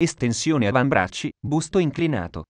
Estensione avambracci, busto inclinato.